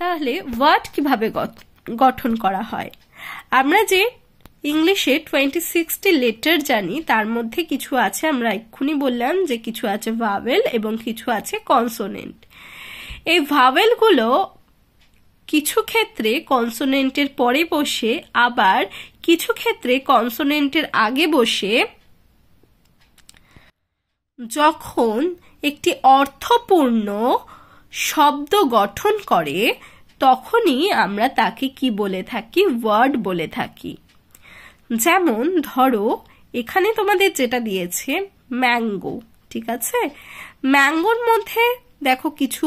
তাহলে ওয়ার্ড কিভাবে গঠন করা হয় আমরা যে ইংলিশে টোয়েন্টি সিক্সটি লেটার জানি তার মধ্যে কিছু আছে আমরা এক্ষুনি বললাম যে কিছু আছে ভাওয়েল এবং কিছু আছে কনসোনেন্ট এই ভাওয়েলগুলো কিছু ক্ষেত্রে কনসোনেন্টের পরে বসে আবার কিছু ক্ষেত্রে কনসোনেন্টের আগে বসে যখন একটি অর্থপূর্ণ শব্দ গঠন করে তখনই আমরা তাকে কি বলে থাকি ওয়ার্ড বলে থাকি যেমন ধরো এখানে তোমাদের যেটা দিয়েছে ম্যাঙ্গো ঠিক আছে ম্যাঙ্গোর মধ্যে দেখো কিছু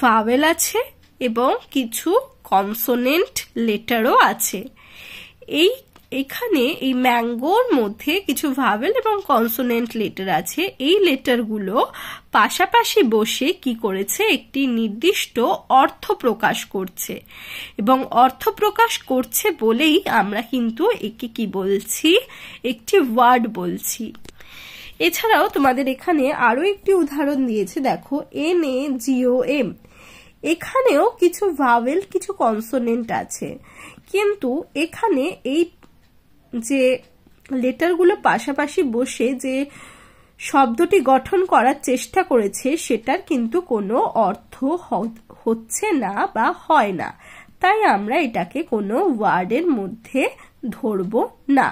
ভাওয়েল আছে এবং কিছু কনসোনেন্ট লেটারও আছে এই এখানে এই ম্যাঙ্গোর মধ্যে কিছু ভাবেল এবং কনসোনেন্ট লেটার আছে এই লেটারগুলো পাশাপাশি বসে কি করেছে একটি নির্দিষ্ট অর্থ প্রকাশ করছে এবং অর্থ প্রকাশ করছে বলেই আমরা কিন্তু একে কি বলছি একটি ওয়ার্ড বলছি এছাড়াও তোমাদের এখানে আরও একটি উদাহরণ দিয়েছে দেখো এন এ জিও এম এখানেও কিছু ভাওয়েল কিছু কনসোনেন্ট আছে কিন্তু এখানে এই যে লেটারগুলো পাশাপাশি বসে যে শব্দটি গঠন করার চেষ্টা করেছে সেটার কিন্তু কোনো অর্থ হচ্ছে না বা হয় না তাই আমরা এটাকে কোনো ওয়ার্ডের মধ্যে ধরব না